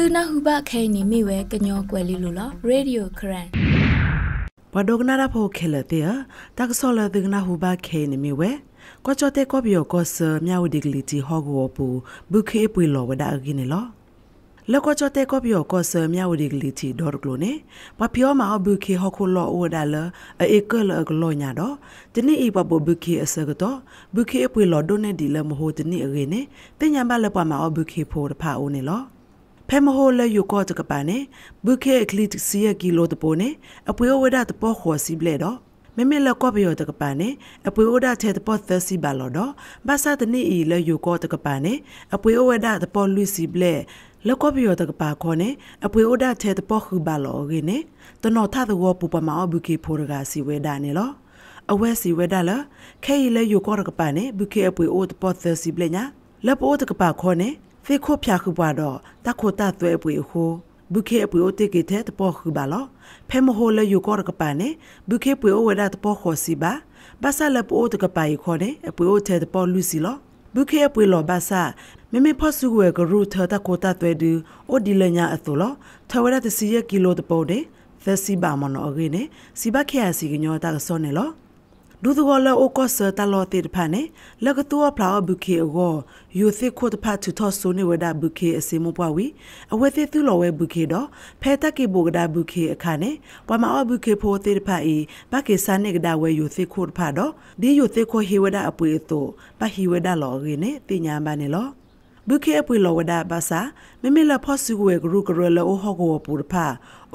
သူနာဟုဘခဲနေမိဝဲကညောကွယ်လီလိုလားရေဒီယိုခရန်ဘဒုကနာရဖိုခဲလတဲ့တက်ဆောလဒုကနာဟုဘခဲနေမိဝဲကချတဲ့ကဘယောကဆမြဝဒီဂလီတီဟောဂဝပူဘုခေပွေလောဝဒါဂိနေလောလကချတဲ့ကဘယောကဆမြဝဒီဂလီတီဒေါ်ကလိုနေပပယောမအဘုခေဟခုလောဝဒါလအေကလကလောညာတော့တနေ့ဤပပဘုခေအစကတော့ဘုခေပွေလောဒိုနေဒီလမဟိုတနေ့အရေနေတင်ညာဘလပမအဘုခေဖိုးတဖာအိုနေလောဖဲမဟိုလဲယူကောတကပါနေဘုခဲအခလစ်စီယကီလိုတပိုနေအပွေဝဒတပေါ်ခေါ်စီဘလေတော့မမေလကောပယောတကပါနေအပွေဝဒထဲတပေါ်သစီဘလောတော့ဘာသာတနီအီလဲယူကောတကပါနေအပွေဝဒတပေါ်လူစီဘလေလကောပယောတကပါခေါ်နေအပွေဝဒထဲတပေါ်ခူဘလောရင်းနေတနောထသဝပူပမာဘုခဲဖိုရကစီဝဲဒါနေလောအဝဲစီဝဲဒါလခဲရလဲယူကောတကပါနေဘုခဲအပွေဝဒပေါ်သစီဘလေညာလပိုးတကပါခေါ်နေဖေခိုဖျာခုပွားတော့တခိုတသွဲပွေခုဘုခေပွေတေကေတဲ့တပေါ်ခုပါလောဖဲမဟိုလေယူကောကပနဲ့ဘုခေပွေဝဒတပေါ်ခေါ်စီပါဘာသာလပိုးတကပိုင်ခေါ်တဲ့အပွေတဲ့တပေါ်လူစီလောဘုခေပွေလောဘာသာမေမေဖော့စုဝဲကရူထတခိုတသွဲဒီအိုဒီလညာအသူလောထဝရတစီရကီလိုတပေါ်တဲ့သစီဘာမနောအဂိနေစီဘခေအစီကညောတာကစောနေလောဒုဒဂလအိုကဆတလောတေဖာနေလကတူအဖလာဘုခေဂောယုသိခုတ်ဖတ်ချူသောဆိုနေဝဒဘုခေအစေမပွားဝီအဝဲသိသူလောဝဲဘုခေတော့ဖဲတက်ကေဘုဂဒဘုခေအခါနေပမအဘုခေဖိုတေဖာဤပကေစာနေကဒဝဲယုသိခုတ်ဖတ်တော့ဒီယုသိခိုဟေဝဒအပွေတောပဟိဝဒလောရေနေတိညာမနေလောဘုခေအပွေလောဝဒဘာသာမေမေလာဖောစုကွယ်ဂရုကရလောဟောကောပူရဖာ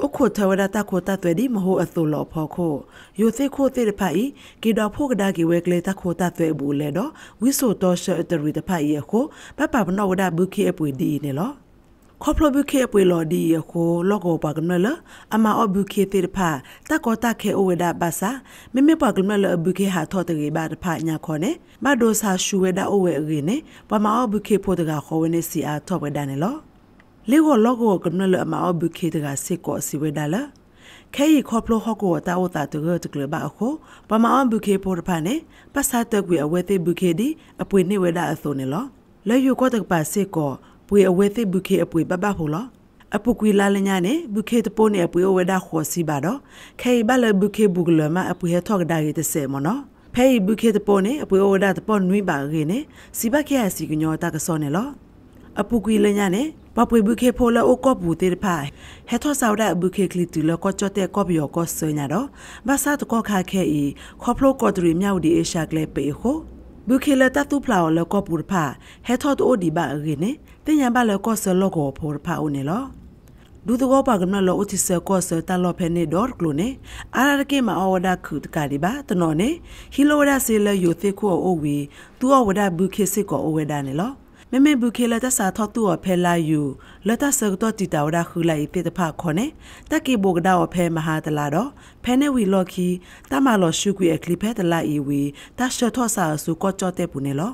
အခုထဝဒတခိုတသွဲဒီမဟုတ်အစုလောဖောခိုယိုသိခိုသိတဖာဤကေတော်ဖို့ကဒါကေဝဲကလေတခိုတသွဲဘူးလေတော့ဝိဆိုတော်ရှအတရီတဖာဤခိုပပပနောဝဒဘုခေအပွေဒီနေလောခေါပလဘုခေပွေလော်ဒီကိုလောကောပါကမလအမအဘုခေတေဖာတကောတခေအဝေဒဘာသာမေမေပါကမလအဘုခေဟာထောတရေဘာတဖာညာခေါ်နေမဒိုစာရှူဝေဒအဝေရေနေပမအဘုခေဖိုတကခေါ်ဝနေစီအားထောဝေဒနေလောလေကိုလောကောကမလအမအဘုခေတကစေကောစီဝေဒလာခဲရီခေါပလိုဟောကိုတာဝတာတရတကလဘာခိုပမအဘုခေပေါ်ဖာနေပစာတကွေအဝေတိဘုခေဒီအပွေနေဝေဒအစုံနေလောလေယူကောတကပါစေကောပွေအဝဲသိဘူခေအပွေပပဖို့လားအပုကွေလာလညာနဲ့ဘူခေတပိုးနဲ့အပွေဝဲဒါခေါ်စီပါတော့ခေဘလဘူခေဘူကလမအပွေထောက်ဒါရတဲ့ဆဲမနော်ဖဲဘူခေတပိုးနဲ့အပွေဝဲဒါတပေါ်နွိပါရင်းနဲ့စီဘခေအစီကညောတာကစောနဲ့လောအပုကွေလညာနဲ့ပပွေဘူခေဖိုလာအိုကော့ဘူတေဖိုင်ဟက်ထောဆောက်ဒဘူခေကလီတူလကော့ချော့တဲ့ကော့ဘီယောကော့ဆွေညာတော့ဘာသာတကော့ခါခဲဤခေါဖလိုကော့ဒရီမြောက်ဒီအရှာကလေးပေဟိုบุคลตาตุพลาวแล้วก็ปูรพาเฮทอดโอดีบาเรเนแต่ยังบ้าแล้วก็เซลโกปูรพาโอเนลอดูตัวปากมันเราอุทิศก็เสตลอเพเนดอร์กลุเนอาราเกมาอวดาคือตกาดิบาตนอเนฮิโลวดาเซลยูเทคัวโอวีตัวอวดาบุเคเซก็อวดาเนลอမမေဘူခေလတဆာထောတူအဖဲလာယူလတဆကတော့တီတာဝရခူလိုက်ပေတဖခေါ်နေတက်ကီဘိုကဒါအဖဲမဟာတလာတော့ဖဲနေဝီလော်ခီတမလော်ရှုကွေအကလီဖဲတလာအီဝီတရှောထောဆာဆူကော့ကြော့တဲ့ပူနေလော